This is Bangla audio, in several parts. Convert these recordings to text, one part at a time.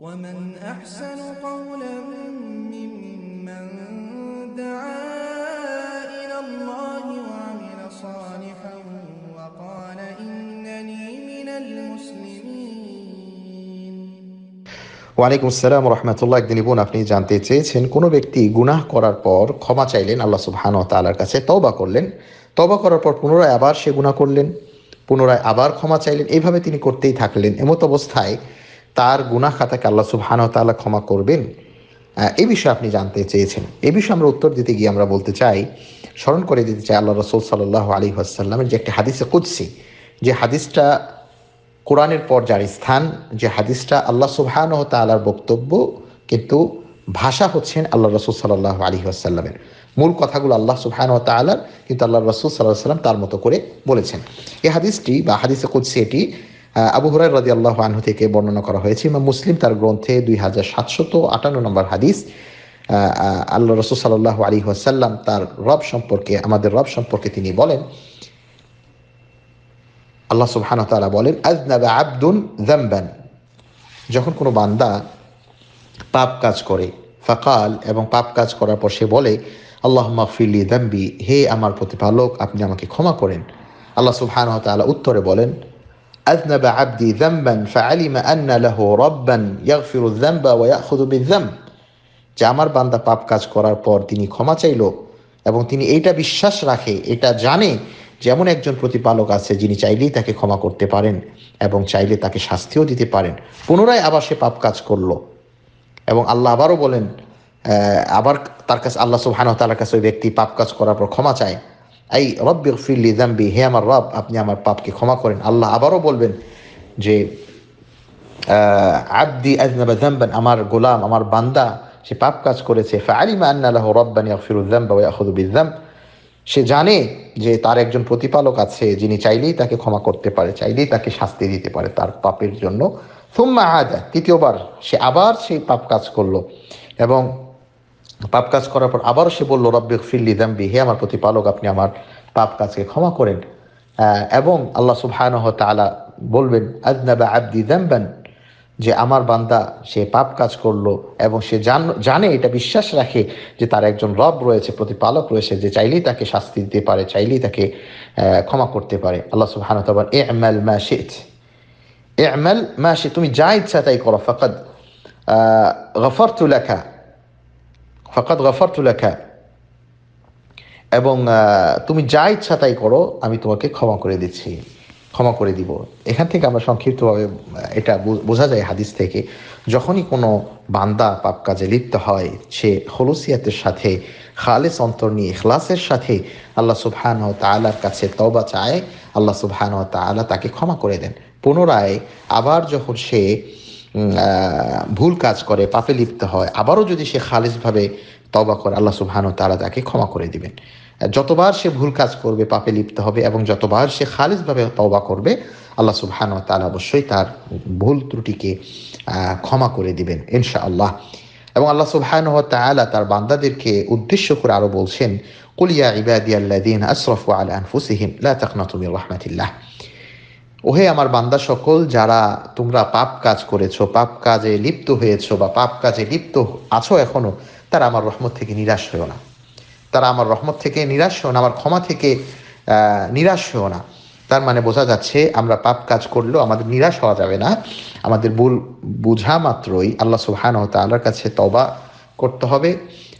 ومن أحسن قولا ممن دعا إلى الله وعمل صالحا وقال إنني من المسلمين ওয়ালাইকুম আসসালাম রহমতুল্লাহ একদিন বোন আপনি জানতে চেয়েছেন কোনো ব্যক্তি গুনাহ করার পর ক্ষমা চাইলেন আল্লাহ সুবহান ও তালার কাছে তওবা করলেন তবা করার পর পুনরায় আবার সে গুণা করলেন পুনরায় আবার ক্ষমা চাইলেন এইভাবে তিনি করতেই থাকলেন এমত অবস্থায় তার গুনা খাতাকে আল্লাহ সুবহান তাল্লাহ ক্ষমা করবেন এ বিষয়ে আপনি জানতে চেয়েছেন এ বিষয়ে আমরা উত্তর দিতে গিয়ে আমরা বলতে চাই স্মরণ করে দিতে চাই আল্লাহ রসুল সাল্লাহ আলী আসাল্লামের যে একটি হাদিসে কুদসি যে হাদিসটা কোরআনের পর যার স্থান যে হাদিসটা আল্লাহ সুবহান ও তালার বক্তব্য কিন্তু ভাষা হচ্ছেন আল্লাহ রসুল সাল্লাহ আলী আসাল্লামের মূল কথাগুলো আল্লাহ সুবহান ও তালার কিন্তু আল্লাহ রসুল সাল্লাহ সাল্লাম তার মতো করে বলেছেন এ হাদিসটি বা হাদিসে কুদসি এটি আবু হুরাই রাজি আল্লাহ আনহু থেকে বর্ণনা করা হয়েছে ইমাম মুসলিম তার গ্রন্থে দুই হাজার সাতশত আটান্ন নম্বর হাদিস আল্লাহ রসুল সাল্লাহ আলী হাসাল্লাম তার রব সম্পর্কে আমাদের রব সম্পর্কে তিনি বলেন আল্লাহ সুবহান তালা বলেন আজনাবা আব্দুন জাম্বান যখন কোনো বান্দা পাপ কাজ করে ফাকাল এবং পাপ কাজ করার পর সে বলে আল্লাহ মাহফিল্লি দাম্বি হে আমার প্রতিপালক আপনি আমাকে ক্ষমা করেন আল্লাহ সুবহান তালা উত্তরে বলেন أذنب عبدي ذنبا فعلم أن له ربا يغفر الذنب ويأخذ بالذنب যে আমার বান্দা পাপ কাজ করার পর তিনি ক্ষমা চাইল এবং তিনি এইটা বিশ্বাস রাখে এটা জানে যেমন একজন প্রতিপালক আছে যিনি চাইলেই তাকে ক্ষমা করতে পারেন এবং চাইলে তাকে শাস্তিও দিতে পারেন পুনরায় আবার সে পাপ কাজ করলো এবং আল্লাহ আবারও বলেন আবার তার কাছে আল্লাহ সুবহানাহু তাআলার কাছে ওই ব্যক্তি পাপ কাজ করার পর ক্ষমা চায় এই রব্বির ফিল্লি জাম্বি হে আমার রব আপনি আমার পাপকে ক্ষমা করেন আল্লাহ আবারও বলবেন যে আব্দি আজনাবা জাম্বান আমার গোলাম আমার বান্দা সে পাপ কাজ করেছে ফালিমা আন্নাল্লাহ রব্বানি আকফিরুজ্জাম্বা ইয়াহুদুবিজ্জাম সে জানে যে তার একজন প্রতিপালক আছে যিনি চাইলেই তাকে ক্ষমা করতে পারে চাইলেই তাকে শাস্তি দিতে পারে তার পাপের জন্য সুম্মা আদা তৃতীয়বার সে আবার সেই পাপ কাজ করলো এবং পাপ কাজ করার পর আবারও সে বলল রব্বে ফিল্লি দাম্বি হে আমার প্রতিপালক আপনি আমার পাপ কাজকে ক্ষমা করেন এবং আল্লাহ সুবহানহ তালা বলবেন আদনাবা আব্দি দাম্বান যে আমার বান্দা সে পাপ কাজ করলো এবং সে জানে এটা বিশ্বাস রাখে যে তার একজন রব রয়েছে প্রতিপালক রয়েছে যে চাইলেই তাকে শাস্তি দিতে পারে চাইলেই তাকে ক্ষমা করতে পারে আল্লাহ সুবহান এ এম এল ম্যাশেজ এ এল ম্যাশে তুমি যা ইচ্ছা তাই করো ফকদ গফর লেখা ফকাত লেখা এবং তুমি যা ইচ্ছা তাই করো আমি তোমাকে ক্ষমা করে দিচ্ছি ক্ষমা করে দিব এখান থেকে আমরা সংক্ষিপ্তভাবে এটা বোঝা যায় হাদিস থেকে যখনই কোনো বান্দা পাপ কাজে লিপ্ত হয় সে হলুসিয়াতের সাথে খালেস অন্তর নিয়ে খ্লাসের সাথে আল্লাহ সুবহান তালার কাছে তবা চায় আল্লাহ সুবহান তালা তাকে ক্ষমা করে দেন পুনরায় আবার যখন সে ভুল কাজ করে পাপে লিপ্ত হয় আবারও যদি সে খালেজভাবে তবা করে আল্লাহ সুবহানু তারা তাকে ক্ষমা করে দিবেন যতবার সে ভুল কাজ করবে পাপে লিপ্ত হবে এবং যতবার সে খালিজভাবে তবা করবে আল্লাহ সুবহান তালা অবশ্যই তার ভুল ত্রুটিকে ক্ষমা করে দিবেন ইনশা আল্লাহ এবং আল্লাহ সুবহান তালা তার বান্দাদেরকে উদ্দেশ্য করে আরও বলছেন কুলিয়া ইবাদি আল্লাদিন আসরফ আল আনফুসিহিম লা তাকনাতুমির রহমাতিল্লাহ ওহে আমার বান্দা সকল যারা তোমরা পাপ কাজ করেছো পাপ কাজে লিপ্ত হয়েছো বা পাপ কাজে লিপ্ত আছো এখনো তারা আমার রহমত থেকে নিরাশ হয়েও না তারা আমার রহমত থেকে নিরাশ হয়েও না আমার ক্ষমা থেকে নিরাশ হয়েও না তার মানে বোঝা যাচ্ছে আমরা পাপ কাজ করলেও আমাদের নিরাশ হওয়া যাবে না আমাদের ভুল বোঝা মাত্রই আল্লাহ হতো আল্লাহর কাছে তবা করতে হবে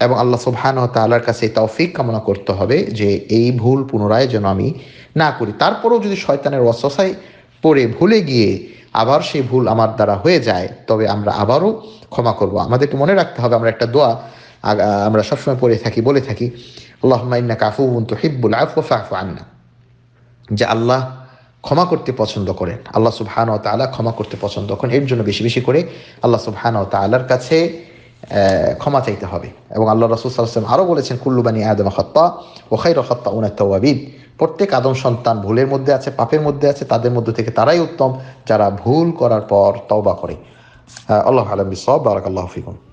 এবং আল্লাহ সোহান তাল্লার কাছে তৌফিক কামনা করতে হবে যে এই ভুল পুনরায় যেন আমি না করি তারপরেও যদি শয়তানের অসসায় পড়ে ভুলে গিয়ে আবার সেই ভুল আমার দ্বারা হয়ে যায় তবে আমরা আবারও ক্ষমা করব আমাদেরকে মনে রাখতে হবে আমরা একটা দোয়া আমরা সবসময় পড়ে থাকি বলে থাকি আল্লাহ কাফু কাফুবুন তো হিব্বুল আফু আন্না যে আল্লাহ ক্ষমা করতে পছন্দ করেন আল্লাহ সুবহান ও তালা ক্ষমা করতে পছন্দ করেন এর জন্য বেশি বেশি করে আল্লাহ সুবহান ও তালার কাছে ক্ষমা চাইতে হবে এবং আল্লাহ রসুল সাল্লাম আরও বলেছেন কুল্লুবানি আদম হত্যা ওখাইর হত্যা উনার তওয়াবিদ প্রত্যেক আদম সন্তান ভুলের মধ্যে আছে পাপের মধ্যে আছে তাদের মধ্যে থেকে তারাই উত্তম যারা ভুল করার পর তওবা করে আল্লাহ আলম বিসব বারাক আল্লাহ ফিকুন